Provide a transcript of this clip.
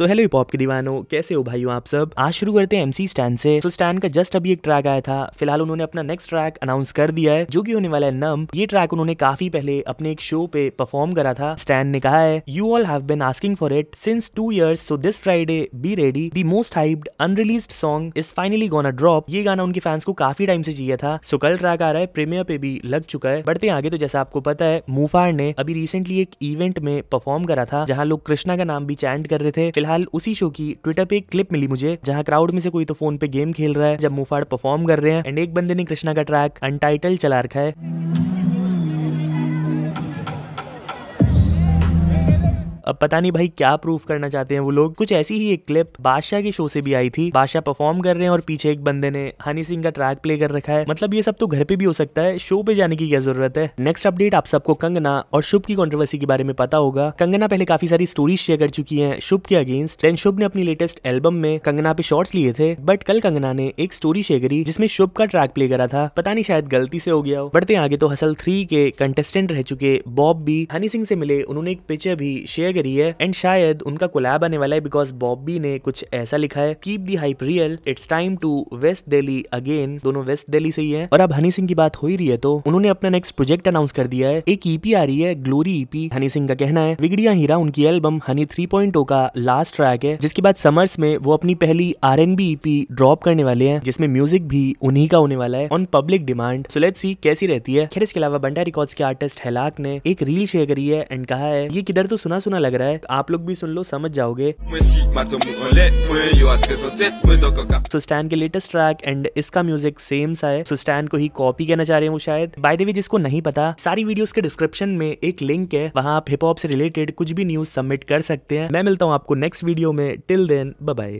so hello hip hop के दीवानों कैसे हो भाइयों आप सब आज शुरू करते हैं एमसी स्टैंड से सो so, का जस्ट अभी एक ट्रैक आया था फिलहाल उन्होंने अपना नेक्स्ट ट्रैक अनाउंस कर दिया है जो कि होने वाला है नम ये ट्रैक उन्होंने काफी पहले अपने एक शो पे परफॉर्म करा था स्टैन ने कहा है you all have been asking for it since two years so this Friday be ready the most hyped unreleased song is finally gonna drop ये गाना उनके फैंस को काफी टाइम से चाहिए था सो so, कल ट्रैक आ रहा है प्रीमियर पे भी लग चुका है बढ़ते आगे तो जैसा आपको पता है मूफार ने अभी रिसेंटली एक इवेंट में परफॉर्म करा था जहाँ लोग कृष्णा का नाम भी चैंड कर रहे थे फिलहाल फिलहाल उसी शो की ट्विटर पे एक क्लिप मिली मुझे जहाँ क्राउड में से कोई तो फोन पे गेम खेल रहा है जब मुफाड़ परफॉर्म कर रहे हैं एंड एक बंदे ने कृष्णा का ट्रैक अनटाइटल चला रखा है अब पता नहीं भाई क्या प्रूफ करना चाहते हैं वो लोग कुछ ऐसी ही एक क्लिप बादशाह के शो से भी आई थी बादशाह परफॉर्म कर रहे हैं और पीछे एक बंदे ने हनी सिंह का ट्रैक प्ले कर रखा है मतलब ये सब तो घर पे भी हो सकता है शो पे जाने की क्या जरूरत है नेक्स्ट अपडेट आप सबको कंगना और शुभ की कॉन्ट्रोवर्सी के बारे में पता होगा कंगना पहले काफी सारी स्टोरीज शेयर कर चुकी है शुभ के अगेंस्ट देन शुभ ने अपनी लेटेस्ट एल्बम में कंगना पे शॉर्ट्स लिए थे बट कल कंगना ने एक स्टोरी शेयर करी जिसमें शुभ का ट्रैक प्ले करा था पता नहीं शायद गलती से हो गया हो बढ़ते आगे तो हसल थ्री के कंटेस्टेंट रह चुके बॉब भी हनी सिंह से मिले उन्होंने एक पिक्चर भी शेयर शेयर करी है एंड शायद उनका कोलैब आने वाला है बिकॉज बॉबी ने कुछ ऐसा लिखा है keep the hype real it's time to West Delhi again दोनों वेस्ट दिल्ली से ही है और अब हनी सिंह की बात हो ही रही है तो उन्होंने अपना नेक्स्ट प्रोजेक्ट अनाउंस कर दिया है एक ईपी आ रही है ग्लोरी ईपी हनी सिंह का कहना है विगड़िया हीरा उनकी एल्बम हनी थ्री पॉइंट का लास्ट ट्रैक है जिसके बाद समर्स में वो अपनी पहली R N B EP drop करने वाले हैं जिसमें म्यूजिक भी उन्हीं का होने वाला है on public demand so let's see कैसी रहती है खैर इसके अलावा बंटा रिकॉर्ड्स के आर्टिस्ट हेलाक ने एक रील शेयर करी है एंड कहा है ये किधर तो सुना सुना लग रहा है तो आप लोग भी सुन लो समझ जाओगे सुस्टैन के लेटेस्ट ट्रैक एंड इसका म्यूजिक सेम सा है सुस्टैन को ही कॉपी कहना चाह रहे हैं वो शायद बाय द वे जिसको नहीं पता सारी वीडियोस के डिस्क्रिप्शन में एक लिंक है वहाँ आप हिप हॉप से रिलेटेड कुछ भी न्यूज सबमिट कर सकते हैं मैं मिलता हूँ आपको नेक्स्ट वीडियो में टिल देन बाय